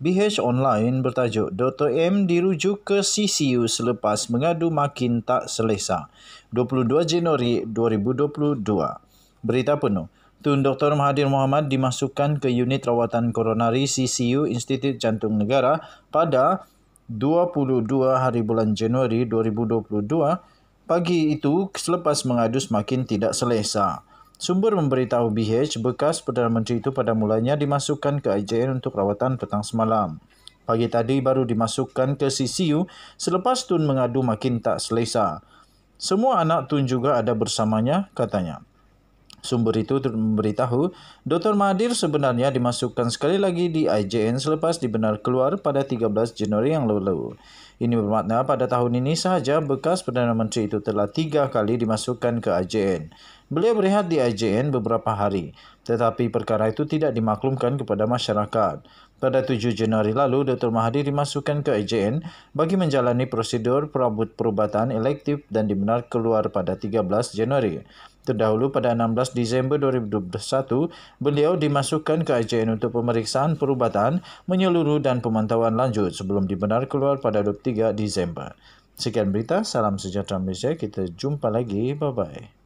BH Online bertajuk Dr. M dirujuk ke CCU selepas mengadu makin tak selesa 22 Januari 2022. Berita penuh, Tun Dr. Mahathir Mohamad dimasukkan ke unit rawatan koronari CCU Institut Jantung Negara pada 22 hari bulan Januari 2022 pagi itu selepas mengadu semakin tidak selesa. Sumber memberitahu BH bekas Perdana Menteri itu pada mulanya dimasukkan ke IJN untuk rawatan petang semalam. Pagi tadi baru dimasukkan ke CCU selepas Tun mengadu makin tak selesa. Semua anak Tun juga ada bersamanya, katanya. Sumber itu memberitahu Dr. Mahathir sebenarnya dimasukkan sekali lagi di IJN selepas dibenar keluar pada 13 Januari yang lalu. Ini bermakna pada tahun ini sahaja bekas Perdana Menteri itu telah tiga kali dimasukkan ke IJN. Beliau berehat di IJN beberapa hari, tetapi perkara itu tidak dimaklumkan kepada masyarakat. Pada 7 Januari lalu, Dr. Mahathir dimasukkan ke IJN bagi menjalani prosedur perubatan elektif dan dibenar keluar pada 13 Januari. Terdahulu pada 16 Disember 2021, beliau dimasukkan ke IJN untuk pemeriksaan perubatan menyeluruh dan pemantauan lanjut sebelum dibenar keluar pada 23 Disember. Sekian berita, salam sejahtera Malaysia, kita jumpa lagi, bye-bye.